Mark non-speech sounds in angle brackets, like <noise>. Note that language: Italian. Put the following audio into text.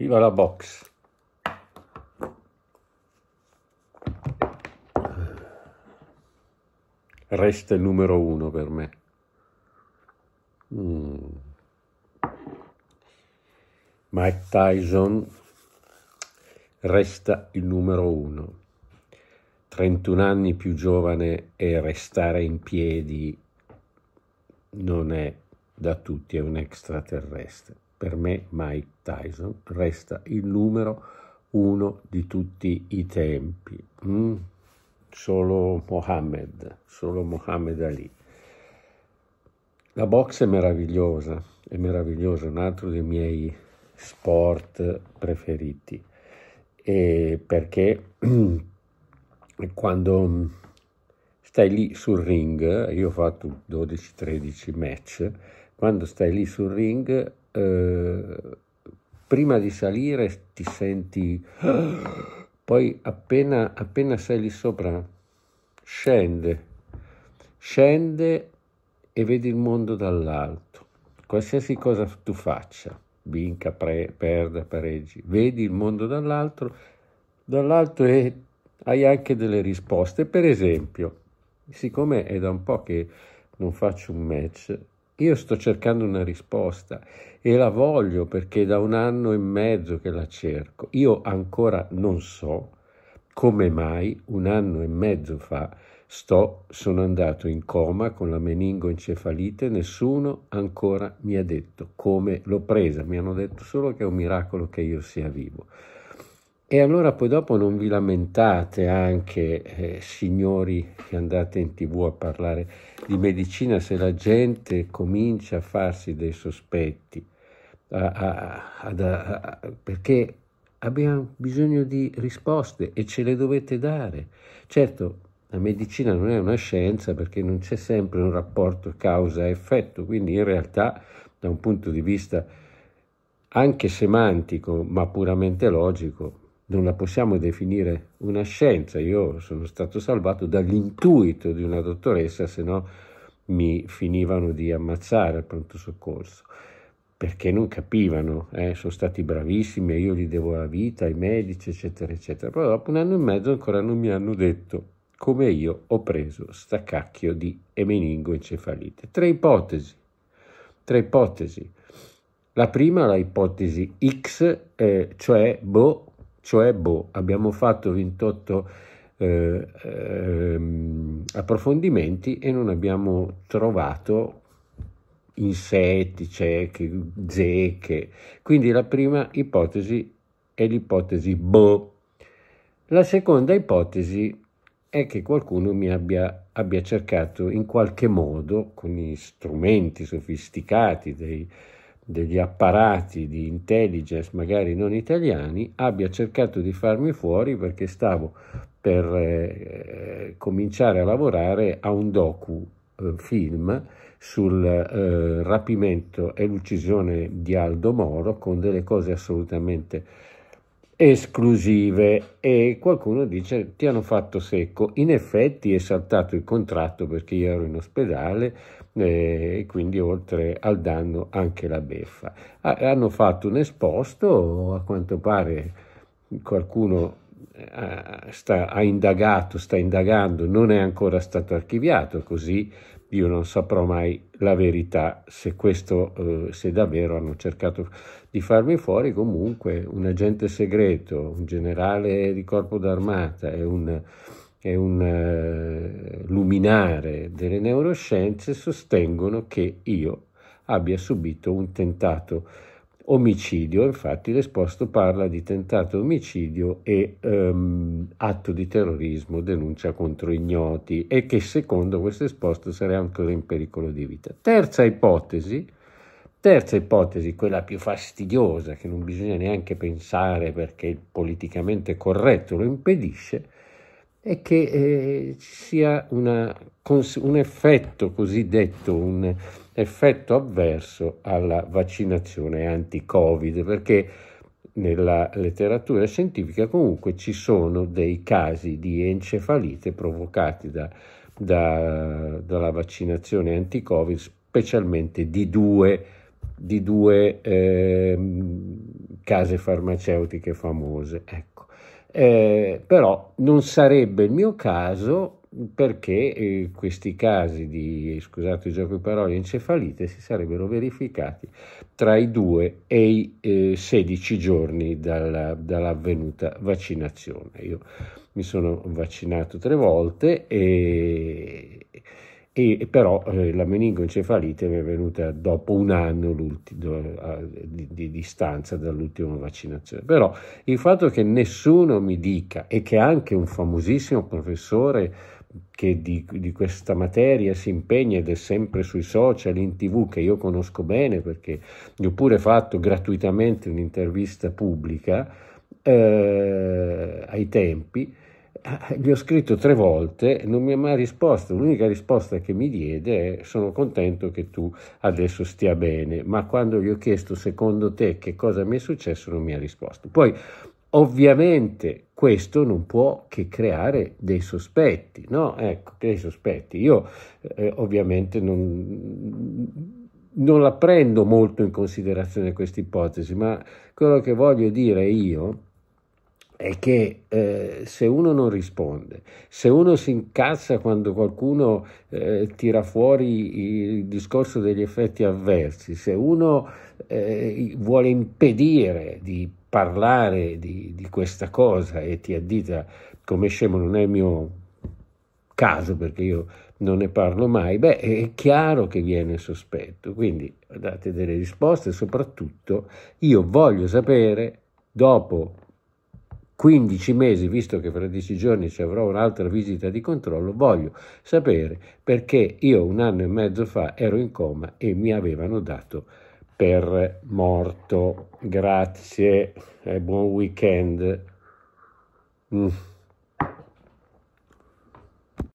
Viva la box! Resta il numero uno per me. Mm. Mike Tyson resta il numero uno. 31 anni più giovane e restare in piedi non è da tutti, è un extraterrestre per me Mike Tyson resta il numero uno di tutti i tempi. Mm? Solo Mohammed, solo Mohammed Ali. La box è meravigliosa, è meravigliosa, un altro dei miei sport preferiti. E perché <clears throat> quando stai lì sul ring, io ho fatto 12-13 match, quando stai lì sul ring eh, prima di salire ti senti, poi appena, appena sei lì sopra scende, scende e vedi il mondo dall'alto, qualsiasi cosa tu faccia, vinca, pre, perda, pareggi, vedi il mondo dall'alto, dall'alto e hai anche delle risposte. Per esempio, siccome è da un po' che non faccio un match, io sto cercando una risposta e la voglio perché da un anno e mezzo che la cerco. Io ancora non so come mai un anno e mezzo fa sto, sono andato in coma con la meningoencefalite, nessuno ancora mi ha detto come l'ho presa, mi hanno detto solo che è un miracolo che io sia vivo. E allora poi dopo non vi lamentate anche, eh, signori che andate in tv a parlare di medicina, se la gente comincia a farsi dei sospetti, a, a, a, perché abbiamo bisogno di risposte e ce le dovete dare. Certo, la medicina non è una scienza perché non c'è sempre un rapporto causa-effetto, quindi in realtà da un punto di vista anche semantico ma puramente logico, non la possiamo definire una scienza. Io sono stato salvato dall'intuito di una dottoressa, se no mi finivano di ammazzare al pronto soccorso perché non capivano, eh? sono stati bravissimi, io gli devo la vita, ai medici, eccetera, eccetera. Però dopo un anno e mezzo ancora non mi hanno detto come io ho preso staccacchio di emeningoencefalite. Tre ipotesi, tre ipotesi. La prima, la ipotesi X, eh, cioè, boh, cioè, boh, abbiamo fatto 28 eh, ehm, approfondimenti e non abbiamo trovato insetti, ciechi, zecche. Quindi la prima ipotesi è l'ipotesi boh. La seconda ipotesi è che qualcuno mi abbia, abbia cercato in qualche modo, con gli strumenti sofisticati dei, degli apparati di intelligence magari non italiani abbia cercato di farmi fuori perché stavo per eh, cominciare a lavorare a un docu eh, film sul eh, rapimento e l'uccisione di Aldo Moro con delle cose assolutamente esclusive e qualcuno dice ti hanno fatto secco in effetti è saltato il contratto perché io ero in ospedale eh, e quindi oltre al danno anche la beffa hanno fatto un esposto a quanto pare qualcuno eh, sta, ha indagato sta indagando non è ancora stato archiviato così io non saprò mai la verità se, questo, eh, se davvero hanno cercato di farmi fuori, comunque un agente segreto, un generale di corpo d'armata e un, e un eh, luminare delle neuroscienze sostengono che io abbia subito un tentato omicidio, infatti l'esposto parla di tentato omicidio e um, atto di terrorismo, denuncia contro ignoti e che secondo questo esposto sarebbe ancora in pericolo di vita. Terza ipotesi, terza ipotesi, quella più fastidiosa che non bisogna neanche pensare perché il politicamente corretto lo impedisce, è che eh, ci sia una, un effetto cosiddetto, un effetto avverso alla vaccinazione anti-Covid, perché nella letteratura scientifica comunque ci sono dei casi di encefalite provocati da, da, dalla vaccinazione anti-Covid, specialmente di due, di due eh, case farmaceutiche famose. Ecco. Eh, però non sarebbe il mio caso perché eh, questi casi di, scusate il gioco di parole, encefalite si sarebbero verificati tra i 2 e i eh, 16 giorni dalla, dall'avvenuta vaccinazione. Io mi sono vaccinato tre volte e e, e però eh, la meningoencefalite mi è venuta dopo un anno eh, di, di, distanza dall'ultima vaccinazione. Però il fatto che nessuno mi dica e che anche un famosissimo professore che di, di questa materia si impegna ed è sempre sui social, in tv, che io conosco bene perché gli ho pure fatto gratuitamente un'intervista pubblica eh, ai tempi, gli ho scritto tre volte, non mi ha mai risposto. L'unica risposta che mi diede è: Sono contento che tu adesso stia bene. Ma quando gli ho chiesto secondo te che cosa mi è successo, non mi ha risposto. Poi, ovviamente, questo non può che creare dei sospetti, no? Ecco, dei sospetti. Io, eh, ovviamente, non non la prendo molto in considerazione questa ipotesi, ma quello che voglio dire io è che eh, se uno non risponde, se uno si incazza quando qualcuno eh, tira fuori il discorso degli effetti avversi, se uno eh, vuole impedire di parlare di, di, questa cosa e ti addita come scemo, non è il mio caso perché io non ne parlo mai, beh è chiaro che viene sospetto, quindi date delle risposte, e soprattutto io voglio sapere dopo 15 mesi, visto che fra 10 giorni ci avrò un'altra visita di controllo, voglio sapere perché io un anno e mezzo fa ero in coma e mi avevano dato per morto. Grazie e buon weekend. Mm.